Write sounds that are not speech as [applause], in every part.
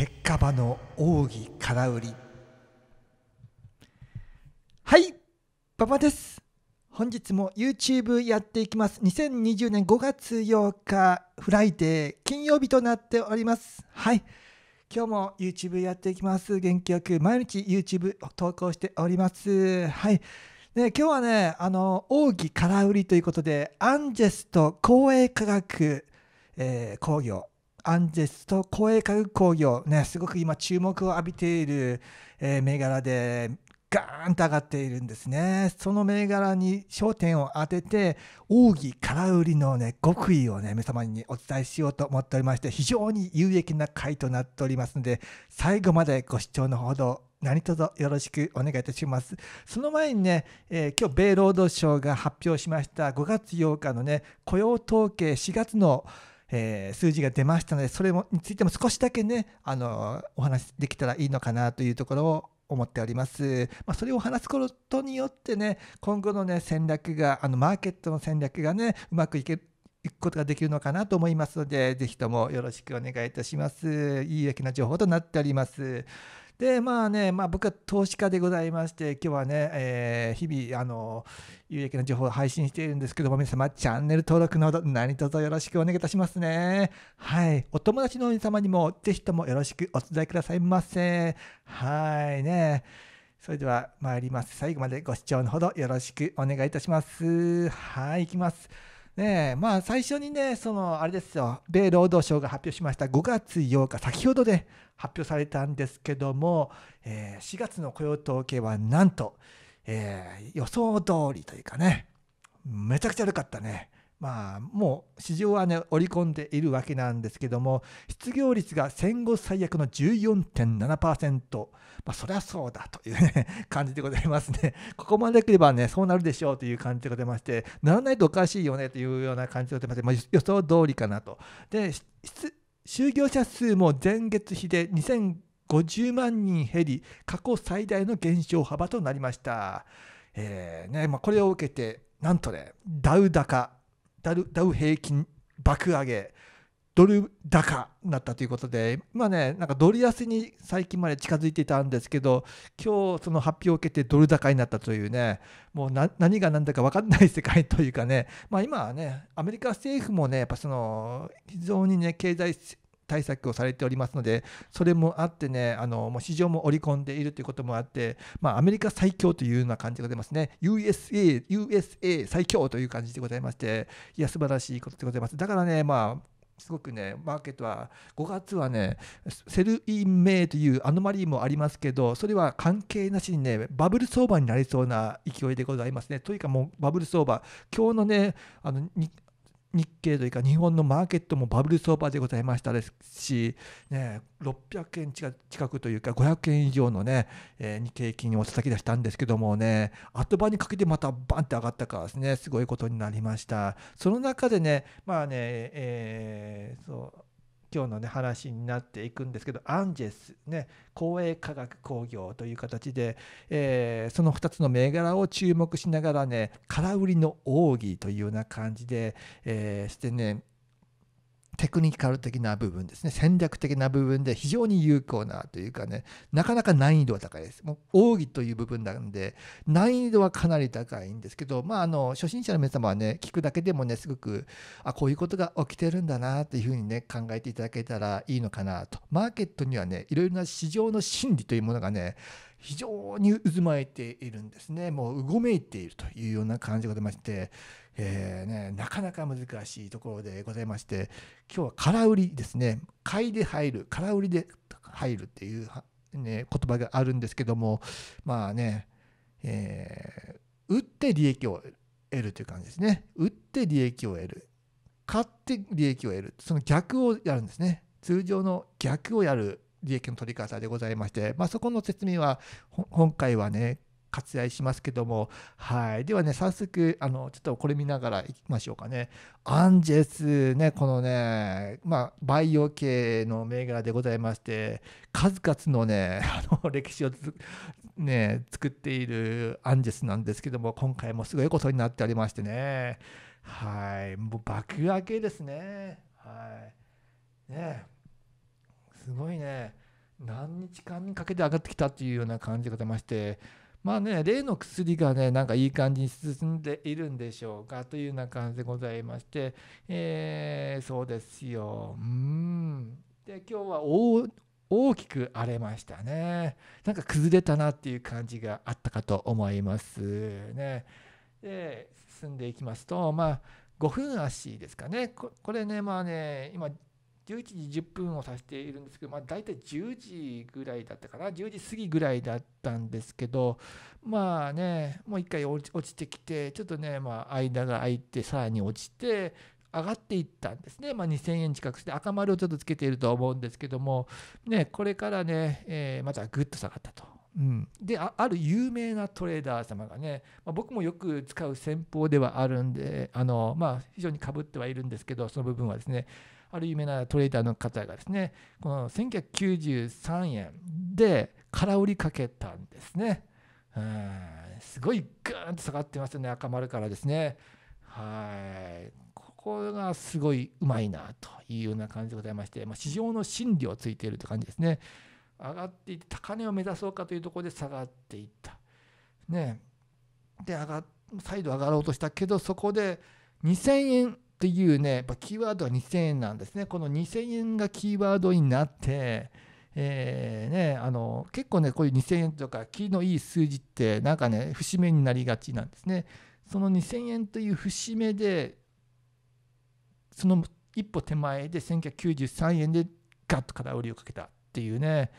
鉄火場の奥義空売りはい馬場です本日も YouTube やっていきます2020年5月8日フライデー金曜日となっておりますはい今日も YouTube やっていきます元気よく毎日 YouTube 投稿しておりますはいね、今日はね、あの、奥義空売りということで、アンジェスト公営科学、えー、工業アンジェスと営化学工業、ね、すごく今注目を浴びている、えー、銘柄でガーンと上がっているんですね。その銘柄に焦点を当てて、奥義空売りのね、極意をね、皆様にお伝えしようと思っておりまして、非常に有益な回となっておりますので、最後までご視聴のほど何卒よろしくお願いいたします。その前にね、えー、今日米労働省が発表しました5月8日のね、雇用統計4月の、えー、数字が出ましたのでそれもについても少しだけねあのお話できたらいいのかなというところを思っております。まあ、それを話すことによってね、今後のね、戦略が、あの、マーケットの戦略がね、うまくいけ、いくことができるのかなと思いますので、ぜひともよろしくお願いいたします。有益な情報となっております。で、まあね、まあ僕は投資家でございまして、今日はね、えー、日々、あの、有益な情報を配信しているんですけども、皆様、チャンネル登録など何卒よろしくお願いいたしますね。はい。お友達の皆様にも、ぜひともよろしくお伝えくださいませ。はいね。それでは参ります。最後までご視聴のほどよろしくお願いいたします。はい、いきます。ねまあ、最初にね、そのあれですよ、米労働省が発表しました5月8日、先ほどで発表されたんですけども、えー、4月の雇用統計はなんと、えー、予想通りというかね、めちゃくちゃ良かったね。まあ、もう市場はね、織り込んでいるわけなんですけども、失業率が戦後最悪の14.7%、まあ、そりゃそうだという、ね、[laughs] 感じでございますね。ここまで来ればね、そうなるでしょうという感じでございまして、ならないとおかしいよねというような感じでございまして、まあ、予想通りかなと。で、就業者数も前月比で2050万人減り、過去最大の減少幅となりました。えーねまあ、これを受けて、なんとね、ダウ高。ダウダウ平均爆上げドル高になったということで、今ね、なんかドル安に最近まで近づいていたんですけど、今日その発表を受けてドル高になったというね、もう何が何だか分かんない世界というかね、まあ、今はね、アメリカ政府もね、やっぱその非常にね、経済対策をされておりますので、それもあってね、あのもう市場も織り込んでいるということもあって、まあ、アメリカ最強というような感じでございますね。USA、USA 最強という感じでございまして、いや、素晴らしいことでございます。だからね、まあ、すごくね、マーケットは、5月はね、セルインメイというアノマリーもありますけど、それは関係なしにね、バブル相場になりそうな勢いでございますね。というか、もうバブル相場、今日のね、あの日経というか日本のマーケットもバブル相場でございましたですし、ね、600円近くというか500円以上のね、えー、日経金を叩き出したんですけどもね後場にかけてまたバンって上がったからですねすごいことになりましたその中でねまあね、えー、そう今日のね話になっていくんですけどアンジェスね公営科学工業という形で、えー、その2つの銘柄を注目しながらね空売りの奥義というような感じで、えー、してねテクニカル的な部分ですね戦略的な部分で非常に有効なというかねなかなか難易度は高いですもう奥義という部分なんで難易度はかなり高いんですけどまああの初心者の皆様はね聞くだけでもねすごくあこういうことが起きてるんだなというふうにね考えていただけたらいいのかなとマーケットにはねいろいろな市場の心理というものがね非常に渦巻いているんですねもううごめいているというような感じがございまして、えー、ね、なかなか難しいところでございまして今日は空売りですね買いで入る空売りで入るっていう、ね、言葉があるんですけどもまあね、えー、売って利益を得るという感じですね売って利益を得る買って利益を得るその逆をやるんですね通常の逆をやる利益の取り方でございまして、まあ、そこの説明は今回はね割愛しますけども、はい、ではね早速あのちょっとこれ見ながらいきましょうかねアンジェスねこのね、まあ、培養系の銘柄でございまして数々のね [laughs] あの歴史をね作っているアンジェスなんですけども今回もすごいことになっておりましてねはいもう爆上げですねはいねすごいね何日間かけて上がってきたっていうような感じが出ましてまあね例の薬がねなんかいい感じに進んでいるんでしょうかというような感じでございまして、えー、そうですようんで今日は大きく荒れましたねなんか崩れたなっていう感じがあったかと思いますねで進んでいきますとまあ5分足ですかねこれねまあね今11時10分を指しているんですけど、まあ、大体10時ぐらいだったかな10時過ぎぐらいだったんですけどまあねもう一回落ちてきてちょっとね、まあ、間が空いてさらに落ちて上がっていったんですね、まあ、2000円近くして赤丸をちょっとつけていると思うんですけども、ね、これからね、えー、またぐっと下がったと。うん、である有名なトレーダー様がね、まあ、僕もよく使う戦法ではあるんであの、まあ、非常にかぶってはいるんですけどその部分はですねある有名なトレーダーの方がですね、この1993円で空売りかけたんですね。うん、すごいぐーンと下がってますよね、赤丸からですね。はい。ここがすごいうまいなというような感じでございまして、まあ、市場の心理をついているという感じですね。上がっていって高値を目指そうかというところで下がっていった。ね、で上が再度上がろうとしたけどそこで2000円っていうね、やっぱキーワードは2000円なんですね。この2000円がキーワードになって、えーね、あの結構ね、こういう2000円とか、気のいい数字って、なんかね、節目になりがちなんですね。その2000円という節目で、その一歩手前で1993円でガッと空売りをかけたっていうね、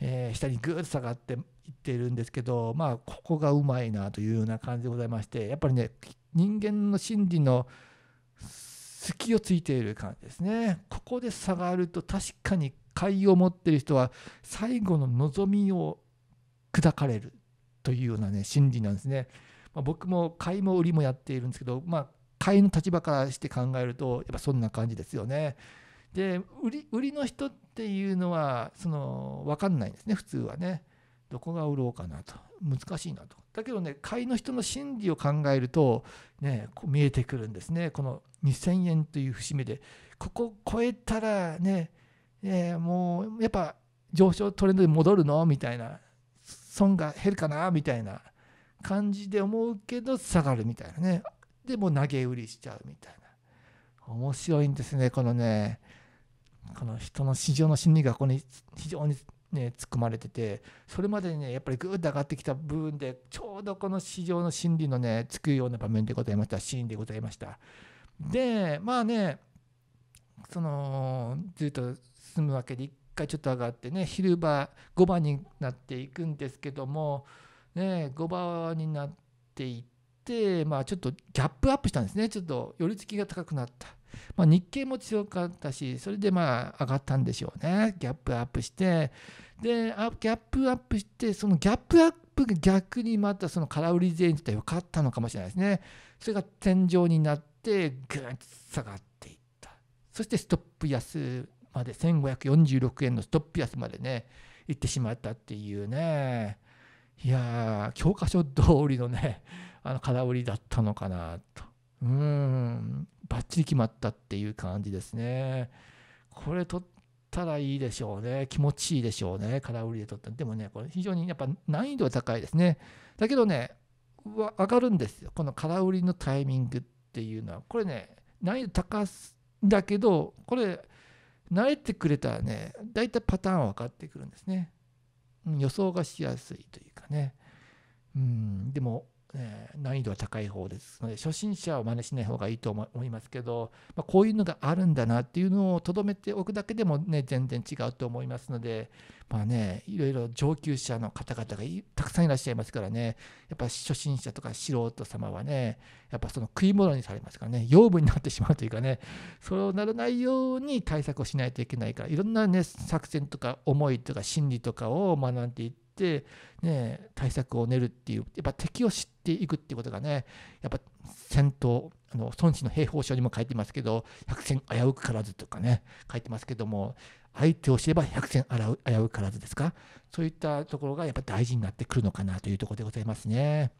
えー、下にぐーっと下がっていってるんですけど、まあ、ここがうまいなというような感じでございまして、やっぱりね、人間の心理の隙をついている感じですね。ここで差があると確かに買いを持ってる人は最後の望みを砕かれるというようなね心理なんですね。まあ、僕も買いも売りもやっているんですけど、まあ、買いの立場からして考えるとやっぱそんな感じですよね。で売り売りの人っていうのはその分かんないんですね普通はね。どこが売ろうかなと難しいなと。だけどね買いの人の心理を考えると、ね、こう見えてくるんですねこの2,000円という節目でここ超えたらね、もうやっぱ上昇トレンドに戻るのみたいな損が減るかなみたいな感じで思うけど下がるみたいなねでも投げ売りしちゃうみたいな面白いんですねこのねこの人の市場の心理がここに非常にね、突っ込まれてて、それまでにね、やっぱりぐーっと上がってきた部分で、ちょうどこの市場の心理のね、つくような場面でございました、シーンでございました。で、まあね、その、ずっと進むわけで、一回ちょっと上がってね、昼場、5番になっていくんですけども、ね、5番になっていって、まあ、ちょっとギャップアップしたんですね、ちょっと寄り付きが高くなった。まあ、日経も強かったし、それでまあ上がったんでしょうね、ギャップアップして、で、ギャップアップして、そのギャップアップが逆にまたその空売り税率が良かったのかもしれないですね。それが天井になって、ぐんと下がっていった。そしてストップ安まで、1546円のストップ安までね、行ってしまったっていうね。いやー、教科書通りのね、あの空売りだったのかなと。うんばっちり決まったっていう感じですねこれ取ったらいいでしょうね気持ちいいでしょうね空売りで取ったでもねこれ非常にやっぱ難易度は高いですねだけどね上がるんですよこの空売りのタイミングっていうのはこれね難易度高すだけどこれ慣れてくれたらねだいたいパターンは分かってくるんですね、うん、予想がしやすいというかねうんでもえー、難易度は高い方ですので初心者を真似しない方がいいと思いますけど、まあ、こういうのがあるんだなっていうのをとどめておくだけでもね全然違うと思いますのでまあねいろいろ上級者の方々がたくさんいらっしゃいますからねやっぱ初心者とか素人様はねやっぱその食い物にされますからね養分になってしまうというかねそうならないように対策をしないといけないからいろんなね作戦とか思いとか心理とかを学んでいって、ね、対策を練るっていう、やっぱ敵を知っていくっていうことがね、やっぱ戦闘、あの孫子の兵法書にも書いてますけど、百戦危うくからずとかね、書いてますけども、相手を知れば百戦危うくからずですか、そういったところがやっぱ大事になってくるのかなというところでございますね。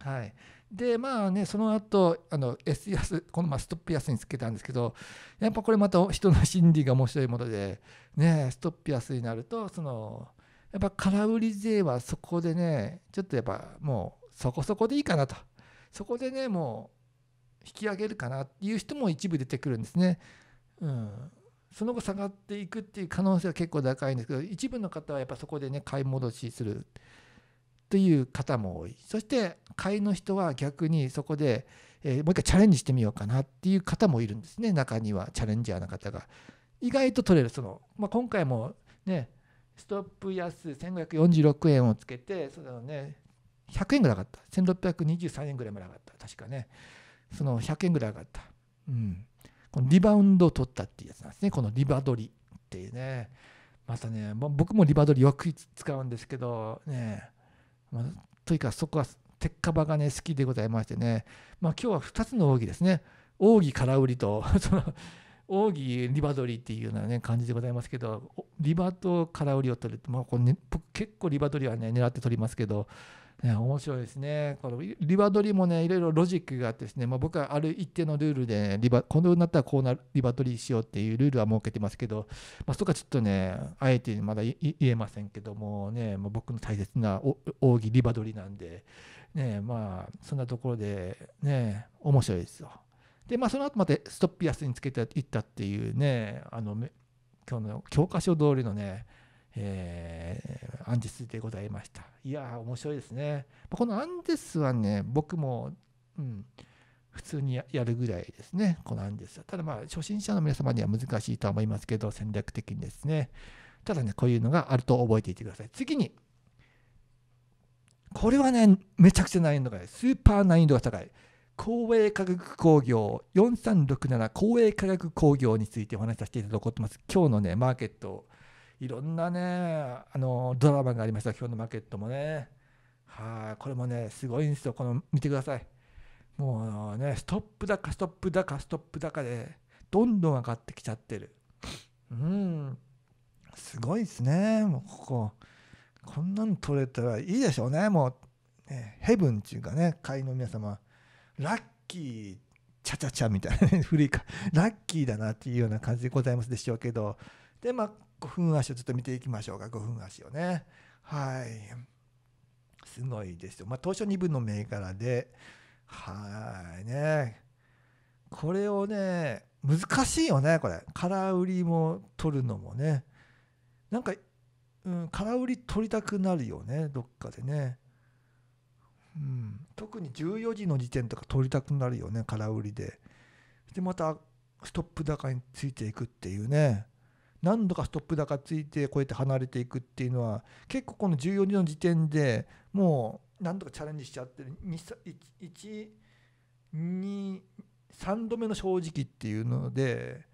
はい、でまあねその後あの S 安このまストップ安につけたんですけどやっぱこれまた人の心理が面白いものでねストップ安になるとそのやっぱ空売り勢はそこでねちょっとやっぱもうそこそこでいいかなとそこでねもう引き上げるかなっていう人も一部出てくるんですね。うん、その後下がっていくっていう可能性は結構高いんですけど一部の方はやっぱそこでね買い戻しするという方も多いそして買いの人は逆にそこで、えー、もう一回チャレンジしてみようかなっていう方もいるんですね中にはチャレンジャーな方が意外と取れるその、まあ、今回もねストップ安1546円をつけてそね100円ぐらい上がった1623円ぐらいまで上がった確かねその100円ぐらい上がった、うん、このリバウンドを取ったっていうやつなんですねこのリバドリっていうねまたね僕もリバドリよく使うんですけどね、まあ、というかそこは鉄火場がね好きでございましてねまあ今日は2つの奥義ですね奥義空売りと [laughs] その奥義リバドリっていうような、ね、感じでございますけどリバと空売りを取る、まあこれね、結構リバドリはね狙って取りますけど、ね、面白いですねこのリバドリもねいろいろロジックがあってですね、まあ、僕はある一定のルールで、ね、リバこのようになったらこうなリバドリしようっていうルールは設けてますけど、まあ、そこはちょっとねあえてまだ言えませんけどもね、まあ、僕の大切な奥義リバドリなんで、ねまあ、そんなところでね面白いですよ。で、まあ、その後またストッピアスにつけていったっていうね、あの今日の教科書通りのね、えー、アンジェスでございました。いや面白いですね。このアンジェスはね、僕も、うん、普通にやるぐらいですね、このアンジェスは。ただまあ、初心者の皆様には難しいとは思いますけど、戦略的にですね。ただね、こういうのがあると覚えていてください。次に、これはね、めちゃくちゃ難易度が高い。スーパー難易度が高い。公営科学工業4367公営科学工業についてお話しさせていただこうと思います。今日のねマーケットいろんなねあのドラマがありました今日のマーケットもねはいこれもねすごいんですよこの見てくださいもうねストップ高ストップ高ストップ高でどんどん上がってきちゃってるうんすごいですねもうこここんなの取れたらいいでしょうねもうねヘブンっていうかね会員の皆様ラッキーチャチャチャみたいな、ね、[laughs] 古いかラッキーだなっていうような感じでございますでしょうけどでまあ5分足をちょっと見ていきましょうか5分足をねはいすごいですよまあ当初2分の銘柄ではいねこれをね難しいよねこれ空売りも取るのもねなんか、うん、空売り取りたくなるよねどっかでね特に14時の時点とか取りたくなるよね空売りででまたストップ高についていくっていうね何度かストップ高ついてこうやって離れていくっていうのは結構この14時の時点でもう何度かチャレンジしちゃってる123度目の正直っていうので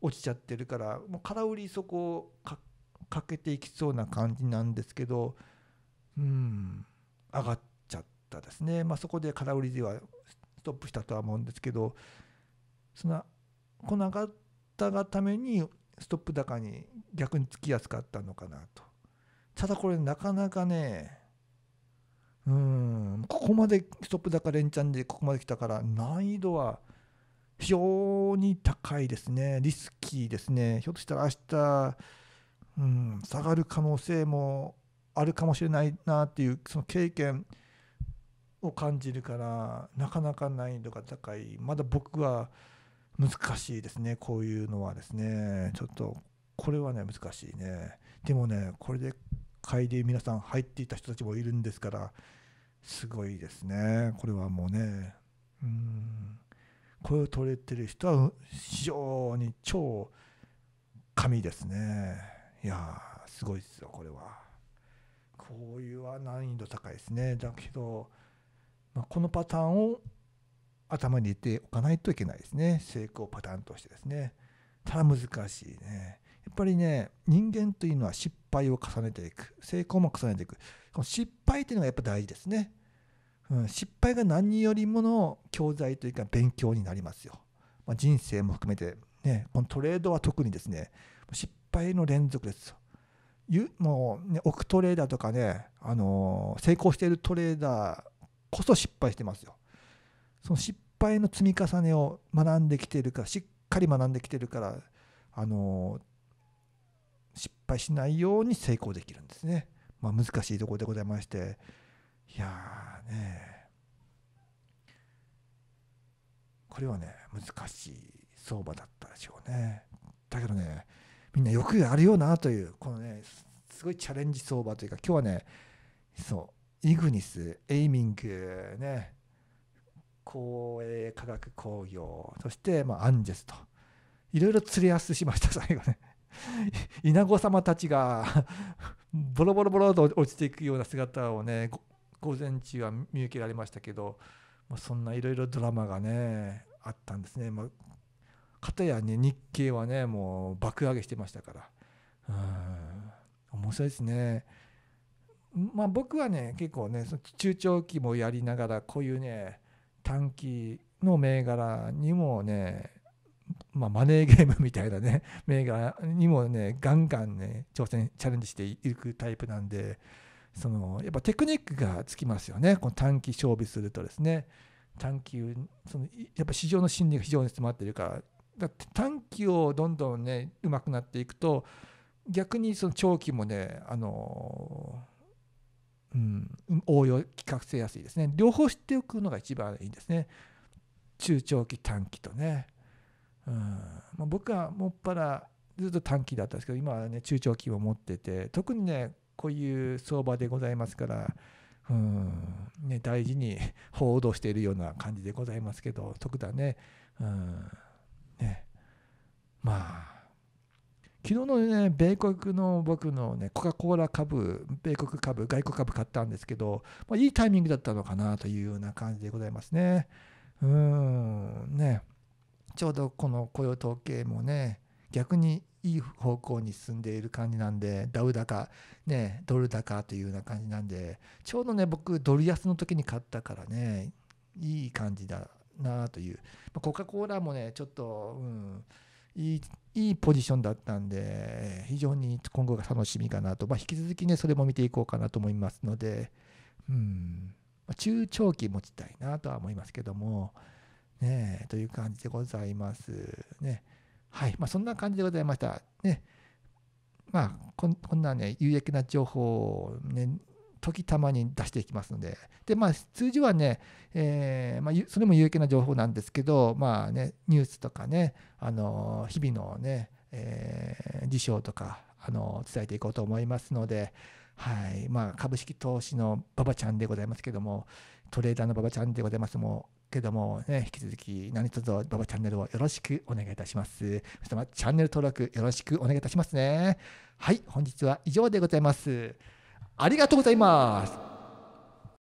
落ちちゃってるからもう空売りそこをかけていきそうな感じなんですけどうん上がってたですね、まあ、そこで空売りではストップしたとは思うんですけどそのの上がったがためにストップ高に逆につきやすかったのかなとただこれなかなかねうんここまでストップ高連チャンでここまで来たから難易度は非常に高いですねリスキーですねひょっとしたら明日うん下がる可能性もあるかもしれないなっていうその経験を感じるからなかなか難易度が高いまだ僕は難しいですねこういうのはですねちょっとこれはね難しいねでもねこれで嗅いで皆さん入っていた人たちもいるんですからすごいですねこれはもうねうんこれを取れてる人は非常に超神ですねいやすごいですよこれはこういうは難易度高いですねだけどまあ、このパターンを頭に入れておかないといけないですね成功パターンとしてですねただ難しいねやっぱりね人間というのは失敗を重ねていく成功も重ねていくこの失敗というのがやっぱ大事ですね、うん、失敗が何よりもの教材というか勉強になりますよ、まあ、人生も含めてねこのトレードは特にですね失敗の連続ですよもうね、億トレーダーとかね、あのー、成功しているトレーダー、こそ失敗してますよ。その失敗の積み重ねを学んできているからしっかり学んできてるからあの失敗しないように成功できるんですね。まあ、難しいところでございましていやーねこれはね難しい相場だったでしょうね。だけどねみんな欲があるよなというこのねすごいチャレンジ相場というか今日はねそうイグニス、エイミング、ね、公営科学工業、そして、まあ、アンジェスと、いろいろ釣り合わせしました、[laughs] 最後ね。稲子様たちが [laughs] ボロボロボロと落ちていくような姿をね、午前中は見受けられましたけど、まあ、そんないろいろドラマがね、あったんですね。まあ、かやね、日経はね、もう爆上げしてましたから。うん、面白いですね。まあ、僕はね結構ね中長期もやりながらこういうね短期の銘柄にもね、まあ、マネーゲームみたいなね [laughs] 銘柄にもねガンガンね挑戦チャレンジしていくタイプなんでそのやっぱテクニックがつきますよねこの短期勝負するとですね短期そのやっぱ市場の心理が非常に詰まってるからだって短期をどんどんねうまくなっていくと逆にその長期もねあのうん、応用企画性やすいですね両方知っておくのが一番いいんですね中長期短期とね、うんまあ、僕はもっぱらずっと短期だったんですけど今はね中長期を持ってて特にねこういう相場でございますから、うんね、大事に [laughs] 報道しているような感じでございますけど特段ね,、うん、ねまあ昨日のね、米国の僕のね、コカ・コーラ株、米国株、外国株買ったんですけど、まあ、いいタイミングだったのかなというような感じでございますね。うん、ね。ちょうどこの雇用統計もね、逆にいい方向に進んでいる感じなんで、ダウ高、ね、ドル高というような感じなんで、ちょうどね、僕、ドル安の時に買ったからね、いい感じだなという。まあ、コカ・コーラもね、ちょっと、うん、いいいいポジションだったんで、非常に今後が楽しみかなと、まあ、引き続きね、それも見ていこうかなと思いますので、うん、まあ、中長期持ちたいなとは思いますけども、ね、え、という感じでございます。ね、はい、まあ、そんな感じでございました。ね、まあ、こんなね、有益な情報を、ね、時たまに出していきますので、でまあ、数字はね、えー、まあ、それも有益な情報なんですけど、まあね、ニュースとかね、あの日々のね、えー、事象とか、あの伝えていこうと思いますので、はいまあ、株式投資の馬場ちゃんでございますけども、トレーダーの馬場ちゃんでございますもけども、ね、引き続き何卒馬場チャンネルをよろしくお願いいたします。そしチャンネル登録よろしくお願いいたしますね。はい、本日は以上でございます。ありがとうございます